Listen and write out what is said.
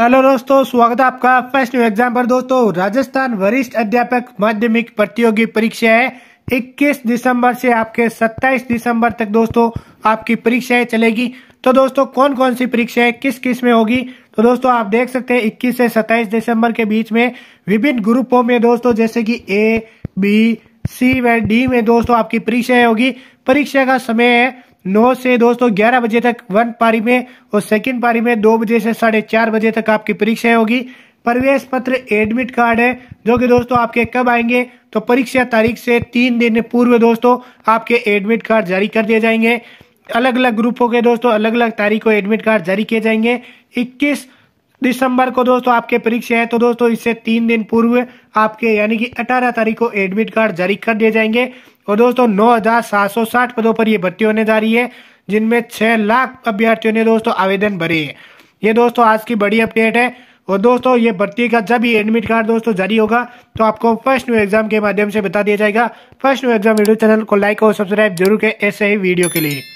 hello दोस्तों स्वागत है आपका फर्स्ट न्यू एग्जाम पर दोस्तों राजस्थान वरिष्ठ अध्यापक माध्यमिक प्रतियोगी परीक्षा है 21 दिसंबर से आपके 27 दिसंबर तक दोस्तों आपकी परीक्षाएं चलेगी तो दोस्तों कौन कौन सी परीक्षाएं किस किस में होगी तो दोस्तों आप देख सकते हैं 21 से 27 दिसंबर के बीच में विभिन्न ग्रुपों में दोस्तों जैसे कि ए बी सी व डी में दोस्तों आपकी परीक्षाएं होगी परीक्षा का समय है नौ से दोस्तों ग्यारह बजे तक वन पारी में और सेकेंड पारी में दो बजे से साढ़े चार बजे तक आपकी परीक्षाएं होगी प्रवेश पत्र एडमिट कार्ड है जो कि दोस्तों आपके कब आएंगे तो परीक्षा तारीख से तीन दिन पूर्व दोस्तों आपके एडमिट कार्ड जारी कर दिए जाएंगे अलग अलग ग्रुपों के दोस्तों अलग अलग तारीख को एडमिट कार्ड जारी किए जाएंगे इक्कीस दिसंबर को दोस्तों आपके परीक्षा है तो दोस्तों इससे तीन दिन पूर्व आपके यानी कि अठारह तारीख को एडमिट कार्ड जारी कर दिए जाएंगे और दोस्तों साठ पदों पर ये भर्ती होने जा रही है जिनमें छह लाख अभ्यर्थियों ने दोस्तों आवेदन भरे है ये दोस्तों आज की बड़ी अपडेट है और दोस्तों ये भर्ती का जब ये एडमिट कार्ड दोस्तों जारी होगा तो आपको फर्स्ट न्यू एग्जाम के माध्यम से बता दिया जाएगा first new exam video channel को लाइक और सब्सक्राइब जरूर करें ऐसे ही वीडियो के लिए